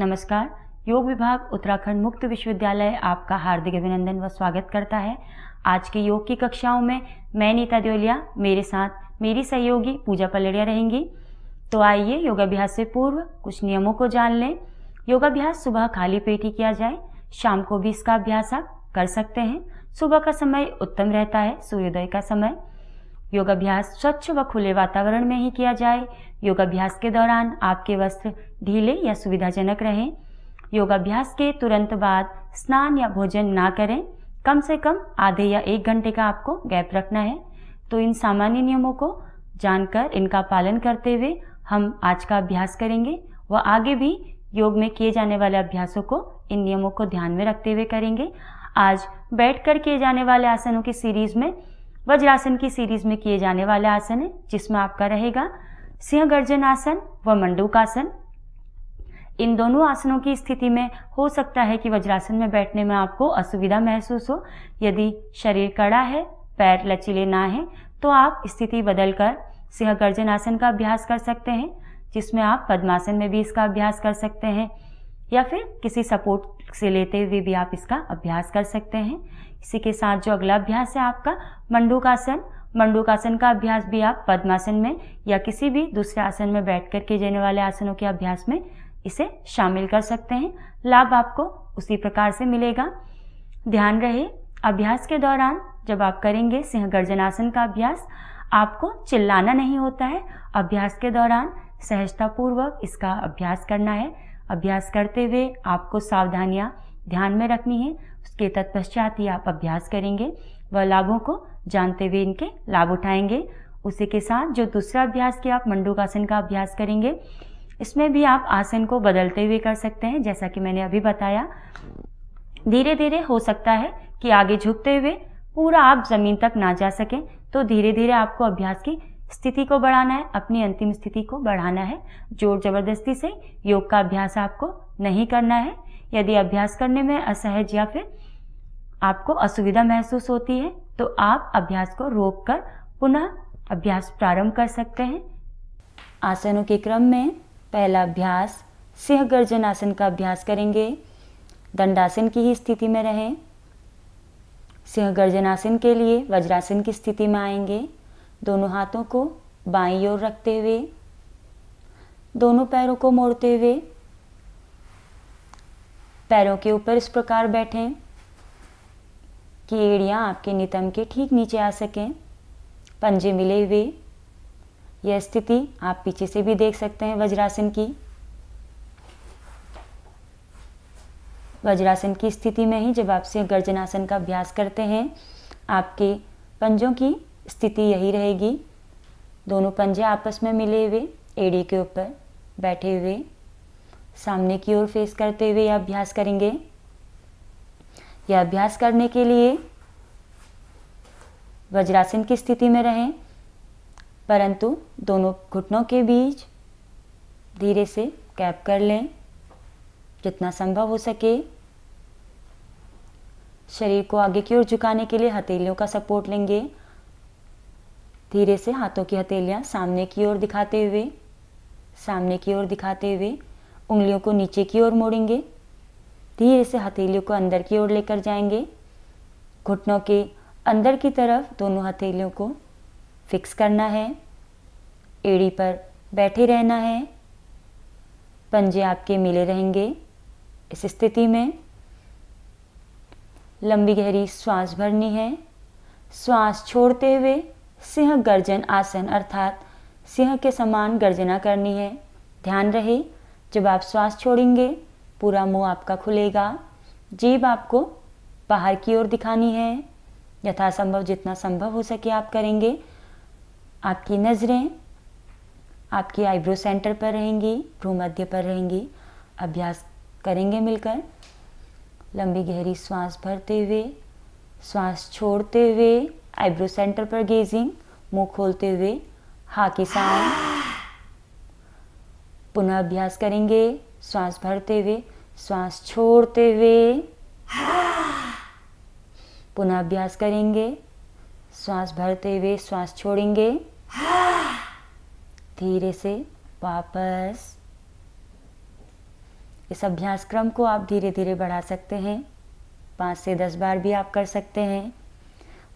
नमस्कार योग विभाग उत्तराखंड मुक्त विश्वविद्यालय आपका हार्दिक अभिनंदन व स्वागत करता है आज के योग की कक्षाओं में मैं नीता देओलिया मेरे साथ मेरी सहयोगी पूजा पलड़िया रहेंगी तो आइए योगाभ्यास से पूर्व कुछ नियमों को जान लें योगाभ्यास सुबह खाली पेट ही किया जाए शाम को भी इसका अभ्यास आप कर सकते हैं सुबह का समय उत्तम रहता है सूर्योदय का समय योग अभ्यास स्वच्छ व खुले वातावरण में ही किया जाए योग अभ्यास के दौरान आपके वस्त्र ढीले या सुविधाजनक रहें योग अभ्यास के तुरंत बाद स्नान या भोजन ना करें कम से कम आधे या एक घंटे का आपको गैप रखना है तो इन सामान्य नियमों को जानकर इनका पालन करते हुए हम आज का अभ्यास करेंगे व आगे भी योग में किए जाने वाले अभ्यासों को इन नियमों को ध्यान में रखते हुए करेंगे आज बैठकर किए जाने वाले आसनों की सीरीज में वज्रासन की सीरीज में किए जाने वाले आसन है जिसमें आपका रहेगा सिंह गर्जन आसन व मंडूकासन इन दोनों आसनों की स्थिति में हो सकता है कि वज्रासन में बैठने में आपको असुविधा महसूस हो यदि शरीर कड़ा है पैर लचीले ना हैं तो आप स्थिति बदलकर सिंह गर्जन आसन का अभ्यास कर सकते हैं जिसमें आप पद्मासन में भी इसका अभ्यास कर सकते हैं या फिर किसी सपोर्ट से लेते हुए भी आप इसका अभ्यास कर सकते हैं इसी के साथ जो अगला अभ्यास है आपका मंडूकासन मंडूकासन का अभ्यास भी आप पद्मासन में या किसी भी दूसरे आसन में बैठ कर किए जाने वाले आसनों के अभ्यास में इसे शामिल कर सकते हैं लाभ आपको उसी प्रकार से मिलेगा ध्यान रहे अभ्यास के दौरान जब आप करेंगे सिंह आसन का अभ्यास आपको चिल्लाना नहीं होता है अभ्यास के दौरान सहजतापूर्वक इसका अभ्यास करना है अभ्यास करते हुए आपको सावधानियाँ ध्यान में रखनी है उसके तत्पश्चात ही आप अभ्यास करेंगे व लाभों को जानते हुए इनके लाभ उठाएंगे उसी के साथ जो दूसरा अभ्यास किया आप मंडूकासन का अभ्यास करेंगे इसमें भी आप आसन को बदलते हुए कर सकते हैं जैसा कि मैंने अभी बताया धीरे धीरे हो सकता है कि आगे झुकते हुए पूरा आप ज़मीन तक ना जा सकें तो धीरे धीरे आपको अभ्यास की स्थिति को बढ़ाना है अपनी अंतिम स्थिति को बढ़ाना है जोर जबरदस्ती से योग का अभ्यास आपको नहीं करना है यदि अभ्यास करने में असहज या फिर आपको असुविधा महसूस होती है तो आप अभ्यास को रोक कर पुनः अभ्यास प्रारंभ कर सकते हैं आसनों के क्रम में पहला अभ्यास सिंह गर्जन आसन का अभ्यास करेंगे दंडासन की ही स्थिति में रहें सिंह गर्जन आसन के लिए वज्रासन की स्थिति में आएंगे दोनों हाथों को बाई ओर रखते हुए दोनों पैरों को मोड़ते हुए पैरों के ऊपर इस प्रकार बैठें कि एड़ियाँ आपके नितम के ठीक नीचे आ सकें पंजे मिले हुए यह स्थिति आप पीछे से भी देख सकते हैं वज्रासन की वज्रासन की स्थिति में ही जब आपसे गर्जनासन का अभ्यास करते हैं आपके पंजों की स्थिति यही रहेगी दोनों पंजे आपस में मिले हुए एड़ी के ऊपर बैठे हुए सामने की ओर फेस करते हुए यह अभ्यास करेंगे यह अभ्यास करने के लिए वज्रासन की स्थिति में रहें परंतु दोनों घुटनों के बीच धीरे से कैप कर लें जितना संभव हो सके शरीर को आगे की ओर झुकाने के लिए हथेलियों का सपोर्ट लेंगे धीरे से हाथों की हथेलियाँ सामने की ओर दिखाते हुए सामने की ओर दिखाते हुए उंगलियों को नीचे की ओर मोड़ेंगे धीरे से हथेलियों को अंदर की ओर लेकर जाएंगे घुटनों के अंदर की तरफ दोनों हथेलियों को फिक्स करना है एड़ी पर बैठे रहना है पंजे आपके मिले रहेंगे इस स्थिति में लंबी गहरी श्वास भरनी है श्वास छोड़ते हुए सिंह गर्जन आसन अर्थात सिंह के समान गर्जना करनी है ध्यान रहे जब आप श्वास छोड़ेंगे पूरा मुंह आपका खुलेगा जीभ आपको बाहर की ओर दिखानी है यथासंभव जितना संभव हो सके आप करेंगे आपकी नज़रें आपकी आईब्रो सेंटर पर रहेंगी भ्रूमध्य पर रहेंगी अभ्यास करेंगे मिलकर लंबी गहरी सांस भरते हुए सांस छोड़ते हुए आईब्रो सेंटर पर गेजिंग मुंह खोलते हुए हा की साउंड पुनः अभ्यास करेंगे श्वास भरते हुए श्वास छोड़ते हुए पुनः अभ्यास करेंगे श्वास भरते हुए श्वास छोड़ेंगे धीरे से वापस इस अभ्यास क्रम को आप धीरे धीरे बढ़ा सकते हैं पाँच से दस बार भी आप कर सकते हैं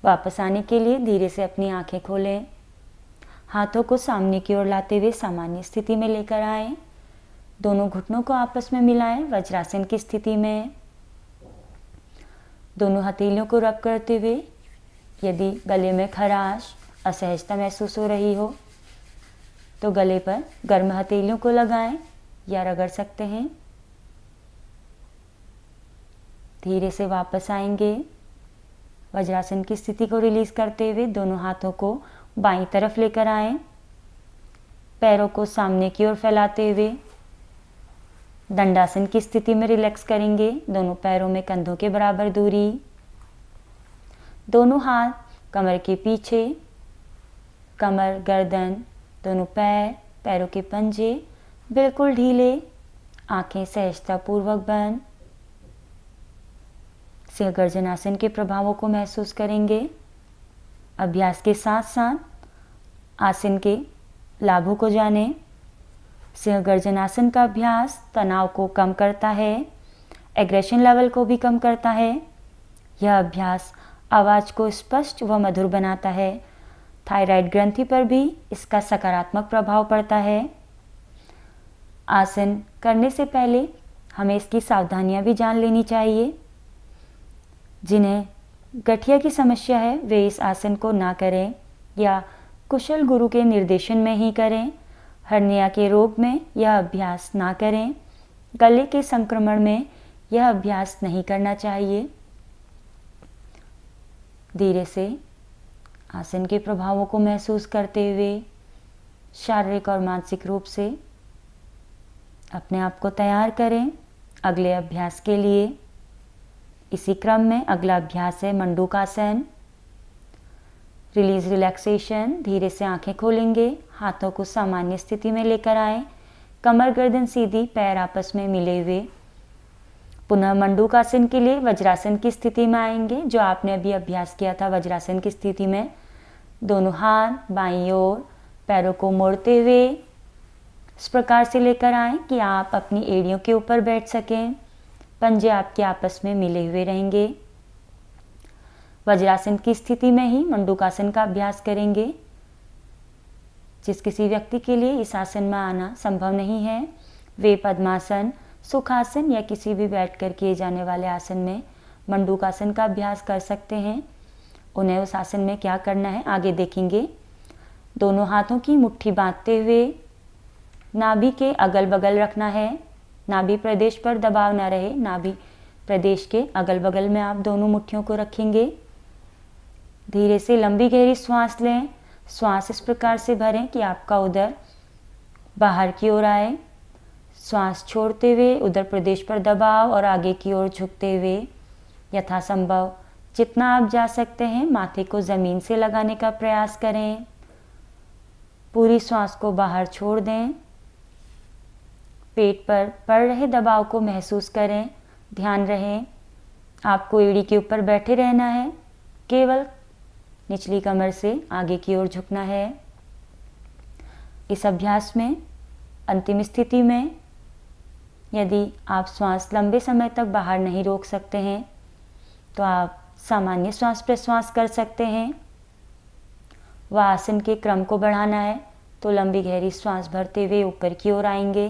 वापस आने के लिए धीरे से अपनी आंखें खोलें हाथों को सामने की ओर लाते हुए सामान्य स्थिति में लेकर आए दोनों घुटनों को आपस में मिलाएं वज्रासन की स्थिति में दोनों हथेलियों को रब करते हुए यदि गले में खराश असहजता महसूस हो रही हो तो गले पर गर्म हथेलियों को लगाएं या रगड़ सकते हैं धीरे से वापस आएंगे वज्रासन की स्थिति को रिलीज करते हुए दोनों हाथों को बाई तरफ लेकर आए पैरों को सामने की ओर फैलाते हुए दंडासन की स्थिति में रिलैक्स करेंगे दोनों पैरों में कंधों के बराबर दूरी दोनों हाथ कमर के पीछे कमर गर्दन दोनों पैर पैरों के पंजे बिल्कुल ढीले आंखें सहजतापूर्वक बंद से गर्जनासन के प्रभावों को महसूस करेंगे अभ्यास के साथ साथ आसन के लाभों को जानें सिंह गर्जनासन का अभ्यास तनाव को कम करता है एग्रेशन लेवल को भी कम करता है यह अभ्यास आवाज़ को स्पष्ट व मधुर बनाता है थायराइड ग्रंथि पर भी इसका सकारात्मक प्रभाव पड़ता है आसन करने से पहले हमें इसकी सावधानियां भी जान लेनी चाहिए जिन्हें गठिया की समस्या है वे इस आसन को ना करें या कुशल गुरु के निर्देशन में ही करें हरनिया के रोग में यह अभ्यास ना करें गले के संक्रमण में यह अभ्यास नहीं करना चाहिए धीरे से आसन के प्रभावों को महसूस करते हुए शारीरिक और मानसिक रूप से अपने आप को तैयार करें अगले अभ्यास के लिए इसी क्रम में अगला अभ्यास है मंडूकासन रिलीज रिलैक्सेशन धीरे से आंखें खोलेंगे हाथों को सामान्य स्थिति में लेकर आए कमर गर्दन सीधी पैर आपस में मिले हुए पुनः मंडूकासन के लिए वज्रासन की स्थिति में आएंगे जो आपने अभी अभ्यास किया था वज्रासन की स्थिति में दोनों हाथ बाई ओर पैरों को मोड़ते हुए इस प्रकार से लेकर आए कि आप अपनी एड़ियों के ऊपर बैठ सकें पंजे आपके आपस में मिले हुए रहेंगे वज्रासन की स्थिति में ही मंडूकासन का अभ्यास करेंगे जिस किसी व्यक्ति के लिए इस आसन में आना संभव नहीं है वे पद्मासन सुखासन या किसी भी बैठकर किए जाने वाले आसन में मंडूकासन का अभ्यास कर सकते हैं उन्हें उस आसन में क्या करना है आगे देखेंगे दोनों हाथों की मुट्ठी बांधते हुए नाभि के अगल बगल रखना है नाभि प्रदेश पर दबाव ना रहे नाभि प्रदेश के अगल बगल में आप दोनों मुट्ठियों को रखेंगे धीरे से लंबी गहरी श्वास लें श्वास इस प्रकार से भरें कि आपका उधर बाहर की ओर आए श्वास छोड़ते हुए उधर प्रदेश पर दबाव और आगे की ओर झुकते हुए यथासंभव जितना आप जा सकते हैं माथे को ज़मीन से लगाने का प्रयास करें पूरी श्वास को बाहर छोड़ दें पेट पर पड़ रहे दबाव को महसूस करें ध्यान रहे आपको एड़ी के ऊपर बैठे रहना है केवल निचली कमर से आगे की ओर झुकना है इस अभ्यास में अंतिम स्थिति में यदि आप श्वास लंबे समय तक बाहर नहीं रोक सकते हैं तो आप सामान्य श्वास प्रश्वास कर सकते हैं व आसन के क्रम को बढ़ाना है तो लंबी गहरी श्वास भरते हुए ऊपर की ओर आएंगे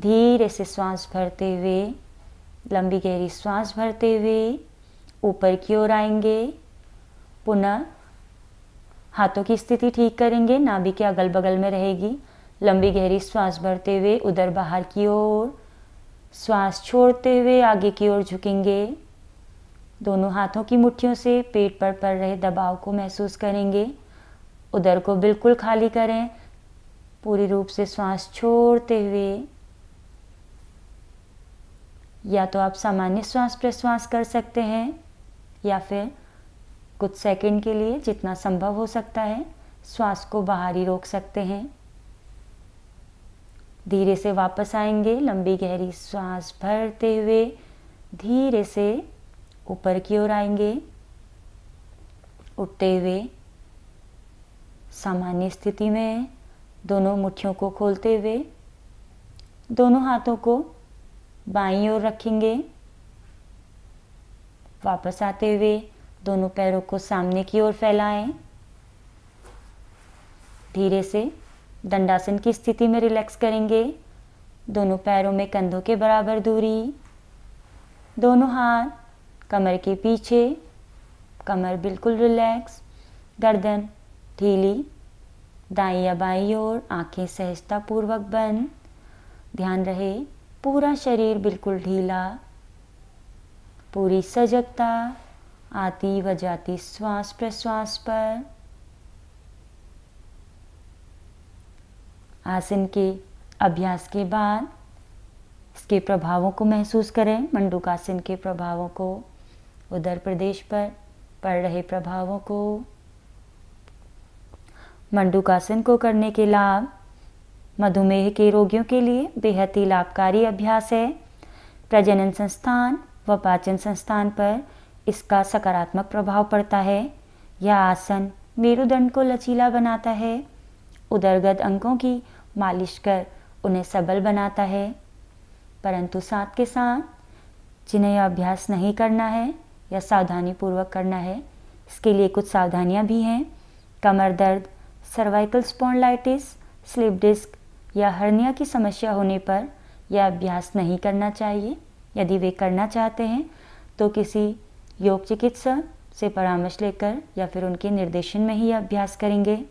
धीरे से श्वास भरते हुए लंबी गहरी श्वास भरते हुए ऊपर की ओर आएंगे पुनः हाथों की स्थिति ठीक करेंगे नाभि के अगल बगल में रहेगी लंबी गहरी श्वास भरते हुए उधर बाहर की ओर श्वास छोड़ते हुए आगे की ओर झुकेंगे दोनों हाथों की मुट्ठियों से पेट पर पड़ रहे दबाव को महसूस करेंगे उधर को बिल्कुल खाली करें पूरी रूप से श्वास छोड़ते हुए या तो आप सामान्य श्वास प्रश्वास कर सकते हैं या फिर कुछ सेकंड के लिए जितना संभव हो सकता है श्वास को बाहर ही रोक सकते हैं धीरे से वापस आएंगे लंबी गहरी श्वास भरते हुए धीरे से ऊपर की ओर आएंगे उठते हुए सामान्य स्थिति में दोनों मुठियों को खोलते हुए दोनों हाथों को बाई ओर रखेंगे वापस आते हुए दोनों पैरों को सामने की ओर फैलाएं धीरे से दंडासन की स्थिति में रिलैक्स करेंगे दोनों पैरों में कंधों के बराबर दूरी दोनों हाथ कमर के पीछे कमर बिल्कुल रिलैक्स गर्दन ढीली दाई या बाई ओर आँखें सहजतापूर्वक बंद ध्यान रहे पूरा शरीर बिल्कुल ढीला पूरी सजगता आती व जाती श्वास प्रश्वास पर आसन के अभ्यास के बाद इसके प्रभावों को महसूस करें मंडूकासन के प्रभावों को उधर प्रदेश पर पड़ रहे प्रभावों को मंडूकासन को करने के लाभ मधुमेह के रोगियों के लिए बेहद ही लाभकारी अभ्यास है प्रजनन संस्थान व पाचन संस्थान पर इसका सकारात्मक प्रभाव पड़ता है यह आसन मेरुदंड को लचीला बनाता है उदरगत अंगों की मालिश कर उन्हें सबल बनाता है परंतु साथ के साथ जिन्हें यह अभ्यास नहीं करना है या सावधानी पूर्वक करना है इसके लिए कुछ सावधानियां भी हैं कमर दर्द सर्वाइकल स्पॉन्डलाइटिस स्लिप डिस्क या हर्निया की समस्या होने पर यह अभ्यास नहीं करना चाहिए यदि वे करना चाहते हैं तो किसी योग चिकित्सक से परामर्श लेकर या फिर उनके निर्देशन में ही अभ्यास करेंगे